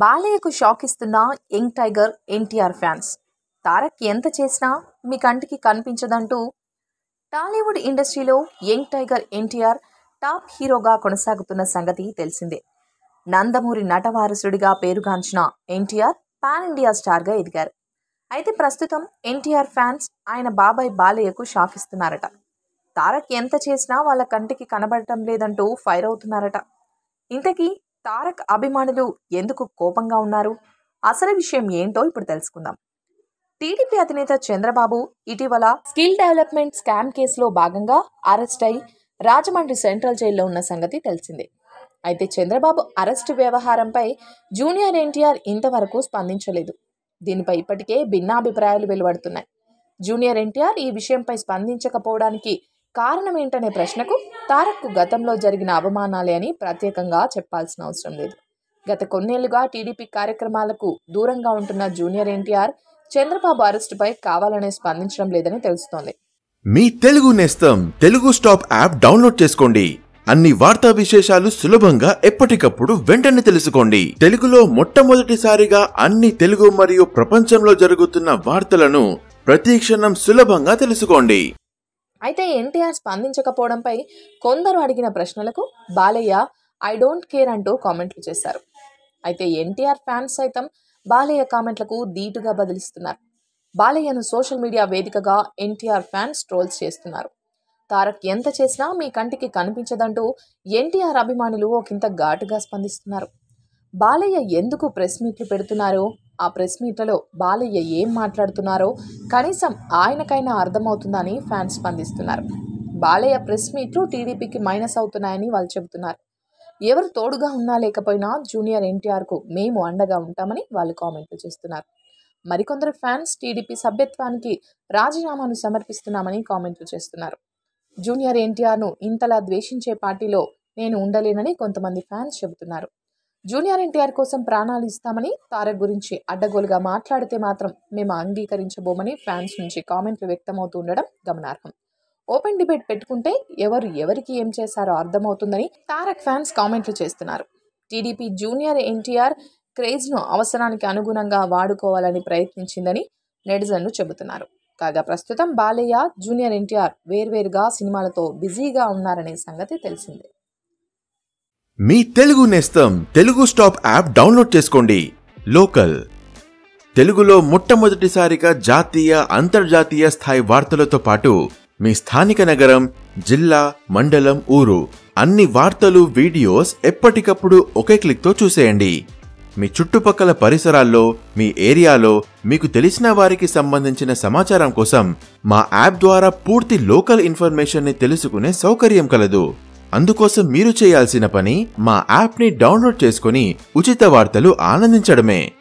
బాలయ్యకు shock ఇస్తున్న young tiger NTR fans Tarak ఎంత చేసినా మీ కంటికి కనిపించదంటూ టాలీవుడ్ ఇండస్ట్రీలో యంగ్ టైగర్ ఎన్టీఆర్ టాప్ హీరోగా కొనసాగుతున్న సంగతి తెలిసిందే నందమూరి నటవారసుడిగా పేరుగాంచిన ఎన్టీఆర్ పాన్ ఇండియా స్టార్గా ఎదిగారు అయితే ప్రస్తుతం ఎన్టీఆర్ ఫ్యాన్స్ ఆయన బాబాయ్ బాలయ్యకు షాక్ ఇస్తున్నారట తారక్ ఎంత చేసినా వాళ్ళ కంటికి కనబడటం లేదంటూ ఫైర్ అవుతున్నారట ఇంతకీ తారక్ అభిమానులు ఎందుకు కోపంగా ఉన్నారు అసలు విషయం ఏంటో ఇప్పుడు తెలుసుకుందాం టీడీపీ అధినేత చంద్రబాబు ఇటీవల స్కిల్ డెవలప్మెంట్ స్కామ్ కేసులో భాగంగా అరెస్ట్ అయి రాజమండ్రి సెంట్రల్ జైల్లో ఉన్న సంగతి తెలిసిందే అయితే చంద్రబాబు అరెస్టు వ్యవహారంపై జూనియర్ ఎన్టీఆర్ ఇంతవరకు స్పందించలేదు దీనిపై ఇప్పటికే భిన్నాభిప్రాయాలు వెలువడుతున్నాయి జూనియర్ ఎన్టీఆర్ ఈ విషయంపై స్పందించకపోవడానికి కారణం ఏంటనే ప్రశ్నకు తారక్కు గతంలో జరిగిన అవమానాలే అని ప్రత్యేకంగా చెప్పాల్సిన అవసరం లేదు గత కొన్నేళ్లుగా టీడీపీ కార్యక్రమాలకు దూరంగా ఉంటున్న జూనియర్ ఎన్టీఆర్ చంద్రబాబు అరెస్టుపై కావాలనే స్పందించడం లేదని తెలుస్తోంది మీ తెలుగు నేస్తం తెలుగు స్టాప్ యాప్ డౌన్లోడ్ చేసుకోండి అన్ని వార్తా విశేషాలు సులభంగా ఎప్పటికప్పుడు వెంటనే తెలుసుకోండి తెలుగులో మొట్టమొదటిసారిగా అన్ని తెలుగు మరియు ప్రపంచంలో జరుగుతున్న వార్తలను ప్రతి సులభంగా తెలుసుకోండి అయితే ఎన్టీఆర్ స్పందించకపోవడంపై కొందరు అడిగిన ప్రశ్నలకు బాలయ్య ఐ డోంట్ కేర్ అంటూ కామెంట్లు చేశారు అయితే ఎన్టీఆర్ ఫ్యాన్స్ సైతం బాలయ్య కామెంట్లకు ధీటుగా బదిలిస్తున్నారు బాలయ్యను సోషల్ మీడియా వేదికగా ఎన్టీఆర్ ఫ్యాన్స్ ట్రోల్స్ చేస్తున్నారు తారక్ ఎంత చేసినా మీ కంటికి కనిపించదంటూ ఎన్టీఆర్ అభిమానులు ఒకంత ఘాటుగా స్పందిస్తున్నారు బాలయ్య ఎందుకు ప్రెస్ మీట్లు పెడుతున్నారో ఆ ప్రెస్ మీట్లలో బాలయ్య ఏం మాట్లాడుతున్నారో కనీసం ఆయనకైనా అర్థమవుతుందని ఫ్యాన్స్ స్పందిస్తున్నారు బాలయ్య ప్రెస్ మీట్లు టీడీపీకి మైనస్ అవుతున్నాయని వాళ్ళు చెబుతున్నారు ఎవరు తోడుగా ఉన్నా లేకపోయినా జూనియర్ ఎన్టీఆర్కు మేము అండగా ఉంటామని వాళ్ళు కామెంట్లు చేస్తున్నారు మరికొందరు ఫ్యాన్స్ టీడీపీ సభ్యత్వానికి రాజీనామాను సమర్పిస్తున్నామని కామెంట్లు చేస్తున్నారు జూనియర్ ఎన్టీఆర్ను ఇంతలా ద్వేషించే పార్టీలో నేను ఉండలేనని కొంతమంది ఫ్యాన్స్ చెబుతున్నారు జూనియర్ ఎన్టీఆర్ కోసం ప్రాణాలు ఇస్తామని తారక్ గురించి అడ్డగోలుగా మాట్లాడితే మాత్రం మేము అంగీకరించబోమని ఫ్యాన్స్ నుంచి కామెంట్లు వ్యక్తమవుతూ ఉండడం గమనార్హం ఓపెన్ డిబేట్ పెట్టుకుంటే ఎవరు ఎవరికి ఏం చేశారో అర్థమవుతుందని తారక్ ఫ్యాన్స్ కామెంట్లు చేస్తున్నారు టీడీపీ జూనియర్ ఎన్టీఆర్ క్రేజ్ను అవసరానికి అనుగుణంగా వాడుకోవాలని ప్రయత్నించిందని నెటిజన్లు చెబుతున్నారు కాగా ప్రస్తుతం బాలయ్య జూనియర్ ఎన్టీఆర్ వేర్వేరుగా సినిమాలతో బిజీగా ఉన్నారనే సంగతి తెలిసిందే మీ తెలుగు నేస్తం తెలుగు స్టాప్ యాప్ డౌన్లోడ్ చేసుకోండి లోకల్ తెలుగులో మొట్టమొదటిసారిగా జాతీయ అంతర్జాతీయ స్థాయి వార్తలతో పాటు మీ స్థానిక నగరం జిల్లా మండలం ఊరు అన్ని వార్తలు వీడియోస్ ఎప్పటికప్పుడు ఒకే క్లిక్తో చూసేయండి మీ చుట్టుపక్కల పరిసరాల్లో మీ ఏరియాలో మీకు తెలిసిన వారికి సంబంధించిన సమాచారం కోసం మా యాప్ ద్వారా పూర్తి లోకల్ ఇన్ఫర్మేషన్ని తెలుసుకునే సౌకర్యం కలదు అందుకోసం మీరు చేయాల్సిన పని మా యాప్ని డౌన్లోడ్ చేసుకుని ఉచిత వార్తలు ఆనందించడమే